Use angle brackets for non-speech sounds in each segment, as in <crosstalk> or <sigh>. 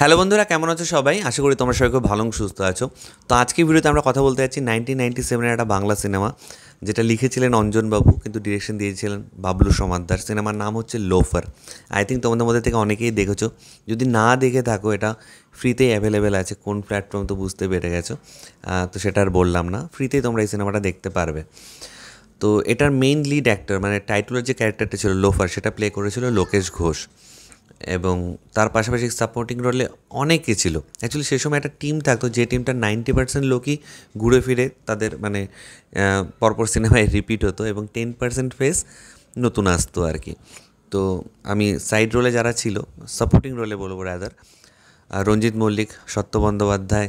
hello বন্ধুরা কেমন আছো সবাই আশা করি তোমরা সবাই খুব ভালো সুস্থ আছো তো আজকে ভিডিওতে আমরা কথা বলতে যাচ্ছি নাইনটিন নাইনটি সেভেনের একটা বাংলা সিনেমা যেটা লিখেছিলেন অঞ্জনবাবু কিন্তু ডিরেকশন দিয়েছিলেন বাবলু সমাদ্দার সিনেমার নাম হচ্ছে লোফার আই থিঙ্ক তোমাদের মধ্যে থেকে অনেকেই দেখেছো যদি না দেখে থাকো এটা ফ্রিতেই অ্যাভেলেবেল আছে কোন প্ল্যাটফর্ম তো বুঝতে পেরে গেছো তো সেটা আর বললাম না ফ্রিতেই তোমরা এই সিনেমাটা দেখতে পারবে তো এটার মেইন লিড অ্যাক্টর মানে টাইটুলের যে ক্যারেক্টারটা ছিল লোফার সেটা প্লে করেছিল লোকেশ ঘোষ এবং তার পাশাপাশি সাপোর্টিং রোলে অনেকে ছিল অ্যাকচুয়ালি সেই সময় একটা টিম থাকতো যে টিমটা নাইনটি পার্সেন্ট লোকই ঘুরে ফিরে তাদের মানে পরপর সিনেমায় রিপিট হতো এবং টেন পার্সেন্ট ফেস নতুন আসতো আর কি তো আমি সাইড রোলে যারা ছিল সাপোর্টিং রোলে বলবো রাদার রঞ্জিত মল্লিক সত্য বন্দ্যোপাধ্যায়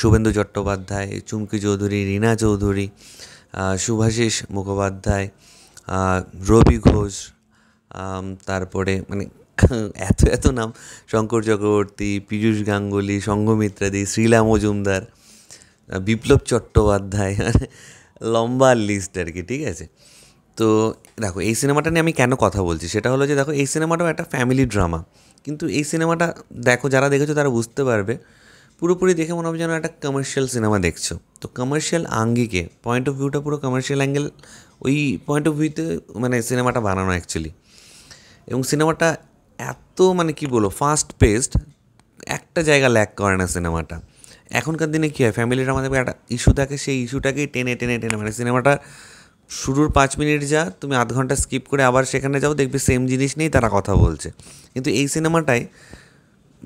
শুভেন্দু চট্টোপাধ্যায় চুমকি চৌধুরী রীনা চৌধুরী শুভাশিস মুখোপাধ্যায় রবি ঘোষ তারপরে মানে <laughs> এত এত নাম শঙ্কর চক্রবর্তী পীযুষ গাঙ্গুলি সঙ্ঘমিত্রাদি শ্রীলা মজুমদার বিপ্লব চট্টোপাধ্যায় <laughs> মানে লম্বা লিস্ট আর কি ঠিক আছে তো দেখো এই সিনেমাটা নিয়ে আমি কেন কথা বলছি সেটা হলো যে দেখো এই সিনেমাটাও একটা ফ্যামিলি ড্রামা কিন্তু এই সিনেমাটা দেখো যারা দেখেছো তারা বুঝতে পারবে পুরোপুরি দেখে মনে হবে যেন একটা কমার্শিয়াল সিনেমা দেখছো তো কমার্শিয়াল আঙ্গিকে পয়েন্ট অফ ভিউটা পুরো কমার্শিয়াল অ্যাঙ্গেল ওই পয়েন্ট অফ ভিউতে মানে সিনেমাটা বানানো অ্যাকচুয়ালি এবং সিনেমাটা এত মানে কি বলবো ফাস্ট পেস্ট একটা জায়গা ল্যাক করে না সিনেমাটা এখনকার দিনে কী হয় ফ্যামিলির আমাদের একটা ইস্যু থাকে সেই ইস্যুটাকেই টেনে টেনে টেনে মানে সিনেমাটা শুরুর পাঁচ মিনিট যা তুমি আধ ঘন্টা স্কিপ করে আবার সেখানে যাও দেখবে সেম জিনিস নিয়েই তারা কথা বলছে কিন্তু এই সিনেমাটায়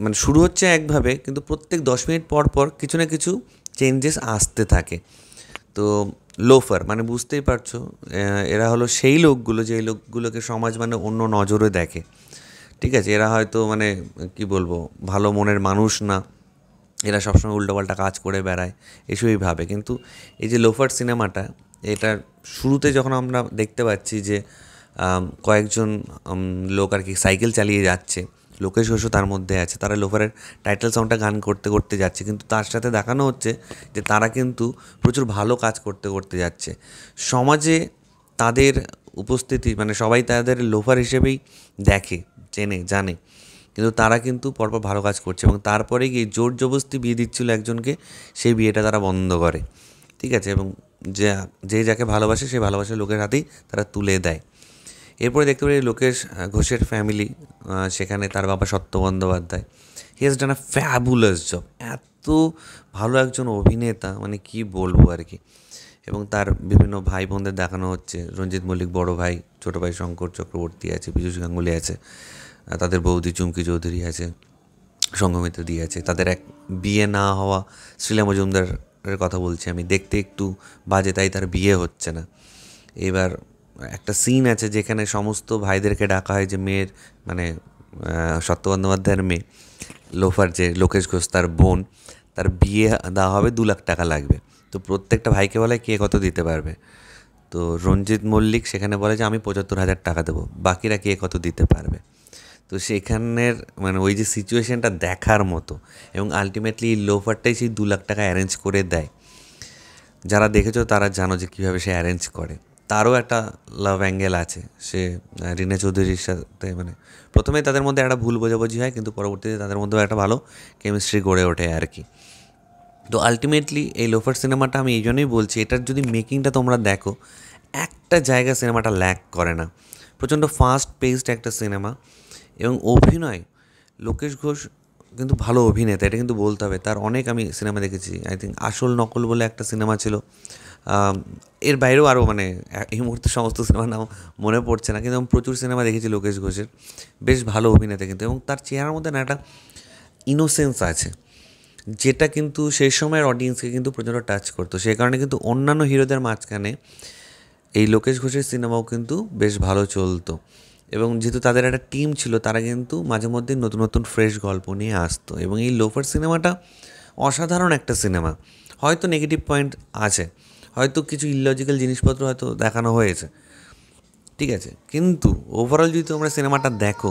মানে শুরু হচ্ছে একভাবে কিন্তু প্রত্যেক দশ মিনিট পর পর কিছু না কিছু চেঞ্জেস আসতে থাকে তো লোফার মানে বুঝতেই পারছো এরা হলো সেই লোকগুলো যে লোকগুলোকে সমাজ মানে অন্য নজরে দেখে ঠিক আছে এরা হয়তো মানে কি বলবো ভালো মনের মানুষ না এরা সবসময় উল্টোপাল্টা কাজ করে বেড়ায় এসবই ভাবে কিন্তু এই যে লোফার সিনেমাটা এটার শুরুতে যখন আমরা দেখতে পাচ্ছি যে কয়েকজন লোক আর কি সাইকেল চালিয়ে যাচ্ছে লোকেশ ঘোষও তার মধ্যে আছে তারা লোফারের টাইটেল সংটা গান করতে করতে যাচ্ছে কিন্তু তার সাথে দেখানো হচ্ছে যে তারা কিন্তু প্রচুর ভালো কাজ করতে করতে যাচ্ছে সমাজে তাদের উপস্থিতি মানে সবাই তাদের লোফার হিসেবেই দেখে চেনে জানে কিন্তু তারা কিন্তু পরপর ভালো কাজ করছে এবং তারপরে গিয়ে জোর জবস্তি বিয়ে দিচ্ছিল একজনকে সেই বিয়েটা তারা বন্ধ করে ঠিক আছে এবং যে যে যাকে ভালোবাসে সেই ভালোবাসে লোকের হাতেই তারা তুলে দেয় এরপরে দেখতে পারি লোকেশ ঘোষের ফ্যামিলি সেখানে তার বাবা Satya Bandyopadhyay he has done a fabulous job এত ভালো একজন অভিনেতা মানে কি বলবো আর কি এবং তার বিভিন্ন ভাই বোনদের দেখানো হচ্ছে রঞ্জিত মল্লিক বড় ভাই ছোট ভাই শঙ্কর চক্রবর্তী আছে পীযুষ গাঙ্গুলি আছে তাদের বৌদি চুমকি চৌধুরী আছে সঙ্গমিত্র দিয়ে আছে তাদের এক বিয়ে না হওয়া শ্রীলা মজুমদারের কথা বলছি আমি দেখতে একটু বাজে তাই তার বিয়ে হচ্ছে না এবার একটা সিন আছে যেখানে সমস্ত ভাইদেরকে ডাকা হয় যে মেয়ের মানে সত্য বন্দ্যোপাধ্যায়ের মেয়ে লোফার যে লোকেশ ঘোষ তার বোন তার বিয়ে দেওয়া হবে দু লাখ টাকা লাগবে তো প্রত্যেকটা ভাইকে বলে কে কত দিতে পারবে তো রঞ্জিত মল্লিক সেখানে বলে যে আমি পঁচাত্তর হাজার টাকা দেবো বাকিরা কে কত দিতে পারবে তো সেখানের মানে ওই যে সিচুয়েশানটা দেখার মতো এবং আলটিমেটলি লোফারটাই সেই দু লাখ টাকা অ্যারেঞ্জ করে দেয় যারা দেখেছো তারা জানো যে কীভাবে সে অ্যারেঞ্জ করে তারও একটা লাভ অ্যাঙ্গেল আছে সে রিনা চৌধুরীর সাথে মানে প্রথমে তাদের মধ্যে একটা ভুল বোঝাবুঝি হয় কিন্তু পরবর্তীতে তাদের মধ্যেও একটা ভালো কেমিস্ট্রি গড়ে ওঠে আর কি তো আলটিমেটলি এই লোফার সিনেমাটা আমি এই জন্যই বলছি এটার যদি মেকিংটা তোমরা দেখো একটা জায়গা সিনেমাটা ল্যাক করে না প্রচণ্ড ফাস্ট পেসড একটা সিনেমা এবং অভিনয় লোকেশ ঘোষ কিন্তু ভালো অভিনেতা এটা কিন্তু বলতে হবে তার অনেক আমি সিনেমা দেখেছি আই থিঙ্ক আসল নকল বলে একটা সিনেমা ছিল এর বাইরেও আরও মানে এই মুহূর্তে সমস্ত সিনেমার নাম মনে পড়ছে না কিন্তু আমি প্রচুর সিনেমা দেখেছি লোকেশ ঘোষের বেশ ভালো অভিনেতা কিন্তু এবং তার চেহারার মধ্যে না একটা ইনোসেন্স আছে যেটা কিন্তু সেই সময়ের অডিয়েন্সকে কিন্তু প্রচণ্ড টাচ করতো সেই কারণে কিন্তু অন্যান্য হিরোদের মাঝখানে এই লোকেশ ঘোষের সিনেমাও কিন্তু বেশ ভালো চলতো এবং যেহেতু তাদের একটা টিম ছিল তারা কিন্তু মাঝে মধ্যে নতুন নতুন ফ্রেশ গল্প নিয়ে আসতো এবং এই লোফার সিনেমাটা অসাধারণ একটা সিনেমা হয়তো নেগেটিভ পয়েন্ট আছে হয়তো কিছু ইলজিক্যাল জিনিসপত্র হয়তো দেখানো হয়েছে ঠিক আছে কিন্তু ওভারঅল যদি তোমরা সিনেমাটা দেখো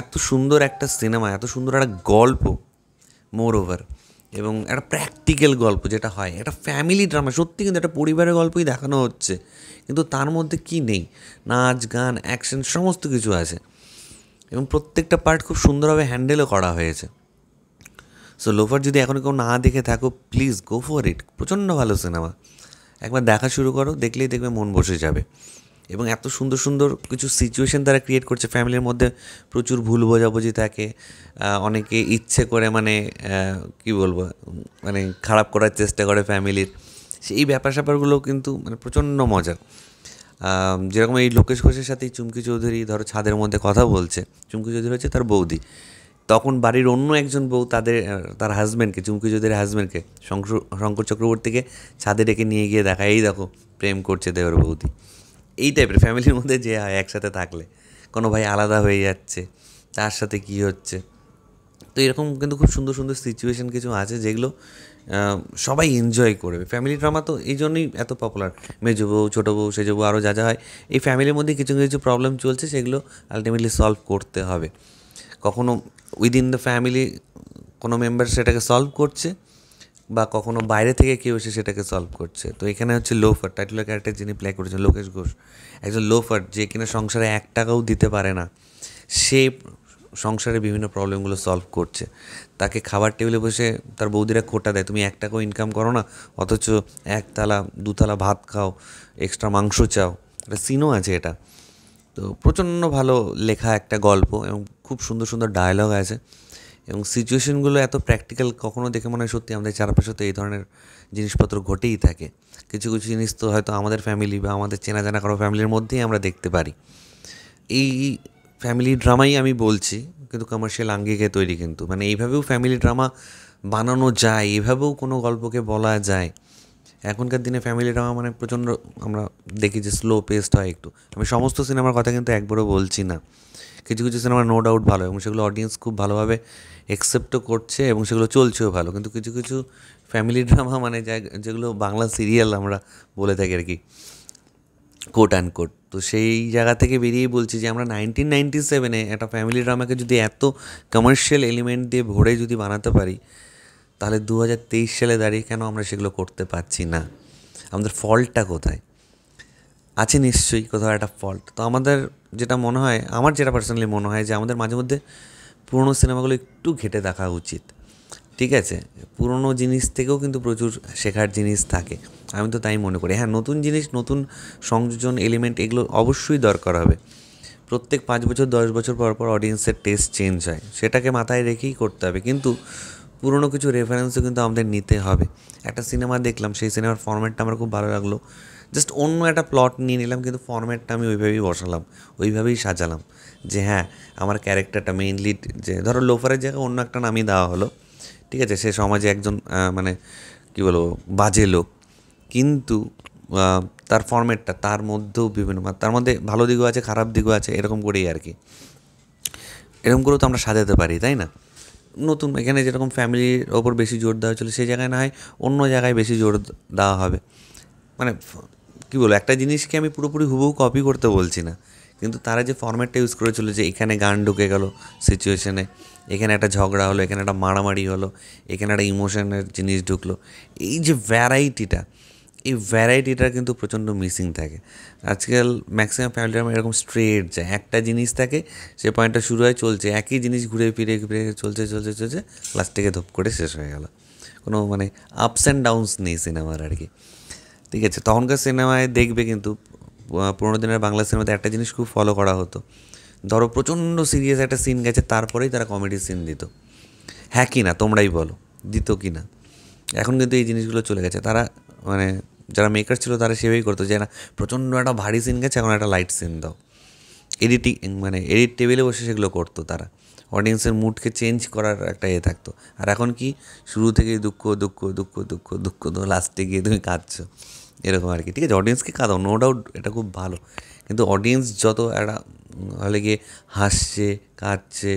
এত সুন্দর একটা সিনেমা এত সুন্দর একটা গল্প মোর ওভার এবং একটা প্র্যাকটিক্যাল গল্প যেটা হয় একটা ফ্যামিলি ড্রামা সত্যি কিন্তু একটা পরিবারের গল্পই দেখানো হচ্ছে কিন্তু তার মধ্যে কি নেই নাচ গান অ্যাকশন সমস্ত কিছু আছে এবং প্রত্যেকটা পার্ট খুব সুন্দরভাবে হ্যান্ডেলও করা হয়েছে সো লোফার যদি এখন কেউ না দেখে থাকো প্লিজ গো ফর ইট প্রচণ্ড ভালো সিনেমা একবার দেখা শুরু করো দেখলেই দেখবে মন বসে যাবে এবং এত সুন্দর সুন্দর কিছু সিচুয়েশন তারা ক্রিয়েট করছে ফ্যামিলির মধ্যে প্রচুর ভুল বোঝাবুঝি থাকে অনেকে ইচ্ছে করে মানে কি বলবো মানে খারাপ করার চেষ্টা করে ফ্যামিলির সেই ব্যাপার স্যাপারগুলো কিন্তু মানে প্রচণ্ড মজার যেরকম এই লোকেশ ঘোষের সাথেই চুমকি চৌধুরী ধরো ছাদের মধ্যে কথা বলছে চুমকি চৌধুরী হচ্ছে তার বৌদি তখন বাড়ির অন্য একজন বউ তাদের তার হাজব্যান্ডকে চুমকি হাজব্যান্ডকে হাজব্যান্ডকে শঙ্কর চক্রবর্তীকে ছাদে ডেকে নিয়ে গিয়ে দেখা এই দেখো প্রেম করছে দেওয়ার বৌদি এই টাইপের ফ্যামিলির মধ্যে যে হয় একসাথে থাকলে কোনো ভাই আলাদা হয়ে যাচ্ছে তার সাথে কি হচ্ছে তো এরকম কিন্তু খুব সুন্দর সুন্দর সিচুয়েশান কিছু আছে যেগুলো সবাই এনজয় করবে ফ্যামিলি ড্রামা তো এই জন্যই এত পপুলার মেজো বউ ছোটো বউ সেজো বউ আরও যা যা হয় এই ফ্যামিলির মধ্যে কিছু কিছু প্রবলেম চলছে সেগুলো আলটিমেটলি সলভ করতে হবে কখনো উইদিন দ্য ফ্যামিলি কোনো মেম্বার সেটাকে সলভ করছে বা কখনো বাইরে থেকে কেউ এসে সেটাকে সলভ করছে তো এখানে হচ্ছে লোফার টাইটেল ক্যারেক্টার যিনি প্লে করেছেন লোকেশ ঘোষ একজন লোফার যে কিনা সংসারে এক টাকাও দিতে পারে না সে সংসারে বিভিন্ন প্রবলেমগুলো সলভ করছে তাকে খাবার টেবিলে বসে তার বৌদিরা খোটা দেয় তুমি এক টাকাও ইনকাম করো না অথচ একতলা দুতলা ভাত খাও এক্সট্রা মাংস চাও একটা সিনও আছে এটা তো প্রচণ্ড ভালো লেখা একটা গল্প এবং খুব সুন্দর সুন্দর ডায়লগ আছে এবং সিচুয়েশনগুলো এত প্র্যাকটিক্যাল কখনো দেখে মনে হয় সত্যি আমাদের চারপাশে তো এই ধরনের জিনিসপত্র ঘটেই থাকে কিছু কিছু জিনিস তো হয়তো আমাদের ফ্যামিলি বা আমাদের চেনা জানা কারো ফ্যামিলির মধ্যেই আমরা দেখতে পারি এই ফ্যামিলি ড্রামাই আমি বলছি কিন্তু কমার্শিয়াল আঙ্গিকে তৈরি কিন্তু মানে এইভাবেও ফ্যামিলি ড্রামা বানানো যায় এভাবেও কোনো গল্পকে বলা যায় এখনকার দিনে ফ্যামিলি ড্রামা মানে প্রচণ্ড আমরা দেখি যে স্লো পেস্ট হয় একটু আমি সমস্ত সিনেমার কথা কিন্তু একবারও বলছি না কিছু কিছু সিনেমা নো ডাউট ভালো এবং সেগুলো অডিয়েন্স খুব ভালোভাবে অ্যাকসেপ্টও করছে এবং সেগুলো চলছেও ভালো কিন্তু কিছু কিছু ফ্যামিলি ড্রামা মানে যেগুলো বাংলা সিরিয়াল আমরা বলে থাকি আর কি কোট অ্যান্ড কোট তো সেই জায়গা থেকে বেরিয়েই বলছি যে আমরা নাইনটিন নাইনটি সেভেনে একটা ফ্যামিলি ড্রামাকে যদি এত কমার্শিয়াল এলিমেন্ট দিয়ে ভরে যদি বানাতে পারি তাহলে দু হাজার তেইশ সালে দাঁড়িয়ে কেন আমরা সেগুলো করতে পারছি না আমাদের ফল্টটা কোথায় আছে নিশ্চয়ই কোথাও একটা ফল্ট তো আমাদের যেটা মনে হয় আমার যেটা পার্সোনালি মনে হয় যে আমাদের মাঝে মধ্যে পুরনো সিনেমাগুলো একটু ঘেটে দেখা উচিত ঠিক আছে পুরনো জিনিস থেকেও কিন্তু প্রচুর শেখার জিনিস থাকে আমি তো তাই মনে করি হ্যাঁ নতুন জিনিস নতুন সংযোজন এলিমেন্ট এগুলো অবশ্যই দরকার হবে প্রত্যেক পাঁচ বছর দশ বছর পর পর অডিয়েন্সের টেস্ট চেঞ্জ হয় সেটাকে মাথায় রেখেই করতে হবে কিন্তু পুরনো কিছু রেফারেন্সও কিন্তু আমাদের নিতে হবে একটা সিনেমা দেখলাম সেই সিনেমার ফরম্যাটটা আমার খুব ভালো লাগলো জাস্ট অন্য একটা প্লট নিয়ে নিলাম কিন্তু ফর্ম্যাটটা আমি ওইভাবেই বসালাম ওইভাবেই সাজালাম যে হ্যাঁ আমার ক্যারেক্টারটা মেইনলি যে ধরো লোফারের জায়গায় অন্য একটা নামই দেওয়া হলো ঠিক আছে সে সমাজে একজন মানে কী বলবো বাজে লোক কিন্তু তার ফর্ম্যাটটা তার মধ্যেও বিভিন্ন মানে তার মধ্যে ভালো দিকও আছে খারাপ দিকও আছে এরকম করেই আর কি এরকম করেও তো আমরা সাজাতে পারি তাই না নতুন এখানে যেরকম ফ্যামিলির ওপর বেশি জোর দেওয়া হয়েছিল সেই জায়গায় না হয় অন্য জায়গায় বেশি জোর দেওয়া হবে মানে কী বলবো একটা জিনিসকে আমি পুরোপুরি হুবহু কপি করতে বলছি না কিন্তু তারা যে ফর্ম্যাটটা ইউজ করেছিল যে এখানে গান ঢুকে গেল সিচুয়েশানে এখানে একটা ঝগড়া হলো এখানে একটা মারামারি হলো এখানে একটা ইমোশনের জিনিস ঢুকলো এই যে ভ্যারাইটিটা এই ভ্যারাইটিটা কিন্তু প্রচণ্ড মিসিং থাকে আজকাল ম্যাক্সিমাম ফ্যামিলি আমার এরকম স্ট্রেট যায় একটা জিনিস থাকে সে পয়েন্টটা শুরু হয় চলছে একই জিনিস ঘুরে ফিরে ফিরে চলছে চলছে চলছে লাস্টে থেকে ধপ করে শেষ হয়ে গেল কোনো মানে আপস অ্যান্ড ডাউনস নেই সিনেমার আর কি ঠিক আছে তখনকার সিনেমায় দেখবে কিন্তু পুরোনো দিনের বাংলা সিনেমাতে একটা জিনিস খুব ফলো করা হতো ধরো প্রচণ্ড সিরিয়াস একটা সিন গেছে তারপরেই তারা কমেডি সিন দিত হ্যাঁ কি না তোমরাই বলো দিত কি না এখন কিন্তু এই জিনিসগুলো চলে গেছে তারা মানে যারা মেকার ছিল তারা সেভাবেই করতো যে না প্রচণ্ড একটা ভারী সিন গেছে এখন একটা লাইট সিন দাও এডিটিং মানে এডিট টেবিলে বসে সেগুলো করতো তারা অডিয়েন্সের মুডকে চেঞ্জ করার একটা ইয়ে থাকতো আর এখন কি শুরু থেকেই দুঃখ দুঃখ দুঃখ দুঃখ দুঃখ লাস্টে গিয়ে তুমি কাঁদছো এরকম আর কি ঠিক আছে অডিয়েন্সকে কাঁদাও নো ডাউট এটা খুব ভালো কিন্তু অডিয়েন্স যত একটা হলে গিয়ে হাসছে কাঁদছে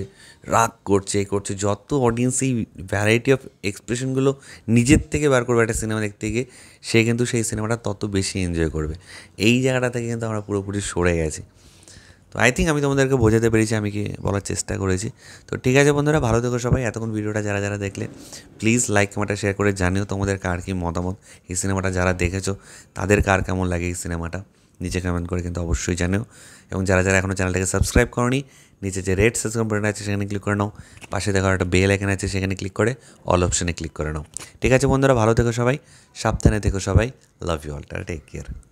রাগ করছে করছে যত অডিয়েন্স এই ভ্যারাইটি অফ এক্সপ্রেশনগুলো নিজের থেকে বার করবে একটা সিনেমা দেখতে গিয়ে সে কিন্তু সেই সিনেমাটা তত বেশি এনজয় করবে এই জায়গাটা থেকে কিন্তু আমরা পুরোপুরি সরে গেছি আই থিঙ্ক আমি তোমাদেরকে বোঝাতে পেরেছি আমি কি বলার চেষ্টা করেছি তো ঠিক আছে বন্ধুরা ভালো থেকো সবাই এতক্ষণ ভিডিওটা যারা যারা দেখলে প্লিজ লাইক কমেন্টটা শেয়ার করে জানিও তোমাদের কার কী মতামত এই সিনেমাটা যারা দেখেছো তাদের কার কেমন লাগে এই সিনেমাটা নিচে কমেন্ট করে কিন্তু অবশ্যই জানিও এবং যারা যারা এখনও চ্যানেলটাকে সাবস্ক্রাইব করনি নিচে যে রেড সাবস্ক্রাইব বাটন আছে সেখানে ক্লিক করে নাও পাশে দেখার একটা বেল আইকন আছে সেখানে ক্লিক করে অল অপশানে ক্লিক করে নাও ঠিক আছে বন্ধুরা ভালো থেকো সবাই সাবধানে থেকো সবাই love you all take care